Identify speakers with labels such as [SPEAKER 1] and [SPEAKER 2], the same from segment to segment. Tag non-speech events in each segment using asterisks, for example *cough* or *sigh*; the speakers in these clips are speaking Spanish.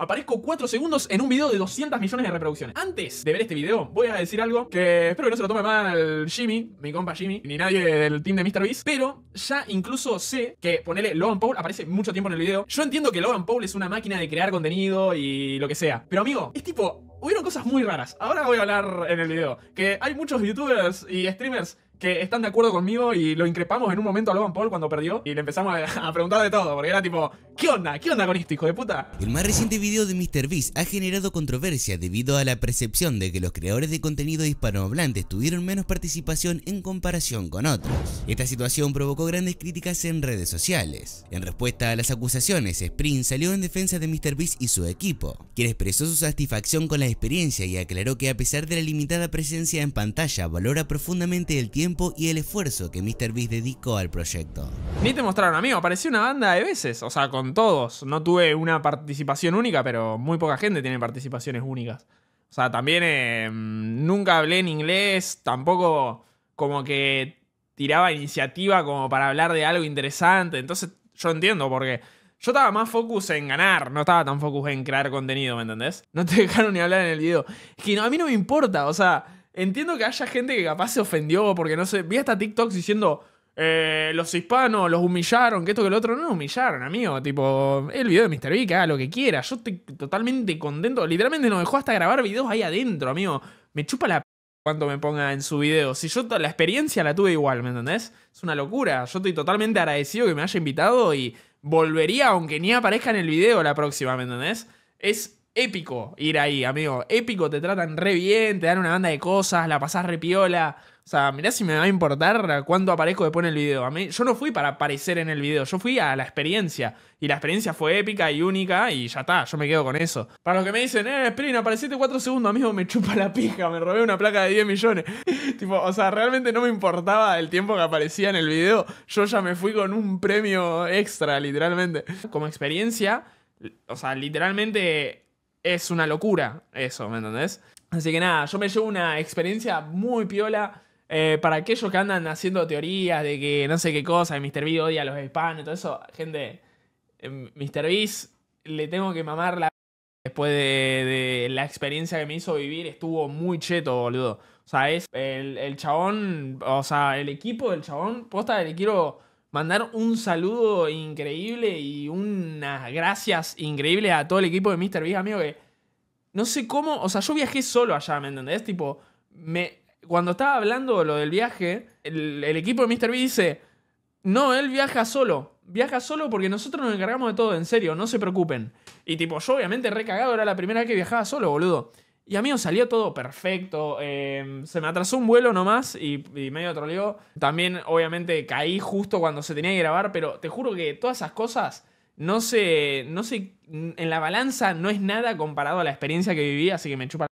[SPEAKER 1] Aparezco 4 segundos en un video de 200 millones de reproducciones. Antes de ver este video, voy a decir algo que espero que no se lo tome mal Jimmy, mi compa Jimmy, ni nadie del team de MrBeast, pero ya incluso sé que ponerle Logan Paul aparece mucho tiempo en el video. Yo entiendo que Logan Paul es una máquina de crear contenido y lo que sea, pero amigo, es tipo, hubieron cosas muy raras. Ahora voy a hablar en el video, que hay muchos youtubers y streamers que están de acuerdo conmigo y lo increpamos en un momento a Logan Paul cuando perdió y le empezamos a *laughs* preguntar de todo, porque era tipo,
[SPEAKER 2] ¿qué onda? ¿Qué onda con este hijo de puta? El más reciente video de MrBeast ha generado controversia debido a la percepción de que los creadores de contenido hispanohablantes tuvieron menos participación en comparación con otros. Esta situación provocó grandes críticas en redes sociales. En respuesta a las acusaciones, Spring salió en defensa de MrBeast y su equipo, quien expresó su satisfacción con la experiencia y aclaró que a pesar de la limitada presencia en pantalla, valora profundamente el tiempo y el esfuerzo que MrBeast dedicó al proyecto.
[SPEAKER 1] Ni te mostraron amigo apareció una banda de veces, o sea, con todos. No tuve una participación única, pero muy poca gente tiene participaciones únicas. O sea, también em, nunca hablé en inglés, tampoco como que tiraba iniciativa como para hablar de algo interesante. Entonces, yo entiendo porque yo estaba más focus en ganar, no estaba tan focus en crear contenido, ¿me entendés? No te *laughs* dejaron ni hablar en el video. Es que a mí no me importa, o sea, Entiendo que haya gente que capaz se ofendió porque no sé. Vi hasta TikToks diciendo. Eh, los hispanos los humillaron, que esto que el otro. No humillaron, amigo. Tipo, el video de Mr. B, que haga lo que quiera. Yo estoy totalmente contento. Literalmente nos dejó hasta grabar videos ahí adentro, amigo. Me chupa la p cuánto me ponga en su video. Si yo la experiencia la tuve igual, ¿me entendés? Es una locura. Yo estoy totalmente agradecido que me haya invitado y volvería, aunque ni aparezca en el video la próxima, ¿me entendés? Es épico ir ahí, amigo. Épico, te tratan re bien, te dan una banda de cosas, la pasás re piola. O sea, mirá si me va a importar cuánto aparezco después en el video. A mí, yo no fui para aparecer en el video, yo fui a la experiencia. Y la experiencia fue épica y única y ya está, yo me quedo con eso. Para los que me dicen, eh, Spring, apareciste cuatro segundos, amigo, me chupa la pija, me robé una placa de 10 millones. *laughs* tipo, o sea, realmente no me importaba el tiempo que aparecía en el video, yo ya me fui con un premio extra, literalmente. Como experiencia, o sea, literalmente es una locura eso, ¿me entendés? Así que nada, yo me llevo una experiencia muy piola. Eh, para aquellos que andan haciendo teorías de que no sé qué cosa, que Mr. Beast odia a los hispanos y todo eso, gente, Mr. Em, Beast le tengo que mamar la. Después de, la experiencia que me hizo vivir, estuvo muy cheto, boludo. O sea, es el, el chabón, o sea, el equipo del chabón, posta, le quiero mandar un saludo increíble y unas gracias increíbles a todo el equipo de Mr. Beast, amigo, que no sé cómo, o sea, yo viajé solo allá, ¿me entendés? Tipo, me, cuando estaba hablando lo del viaje, el, equipo de Mr. Beast dice, no, él viaja solo, viaja solo porque nosotros nos encargamos de todo, en serio, no se preocupen. Y tipo, yo obviamente recagado, era la primera vez que viajaba solo, boludo. Y a amigo, salió todo perfecto. Em, se me atrasó un vuelo nomás y, medio troleó. También, obviamente, caí justo cuando se tenía que grabar, pero te juro que todas esas cosas no sé, no sé, en la balanza no es nada comparado a la experiencia que viví, así que me chupa.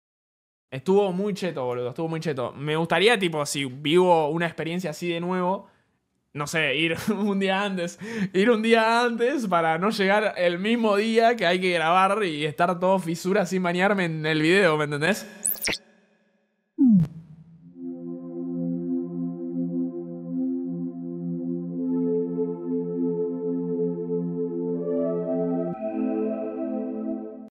[SPEAKER 1] Estuvo muy cheto, boludo, estuvo muy cheto. Me gustaría, tipo, si vivo una experiencia así de nuevo, no sé, ir *laughs* un día antes, ir un día antes para no llegar el mismo día que hay que grabar y estar todo fisura sin bañarme en el video, ¿me entendés?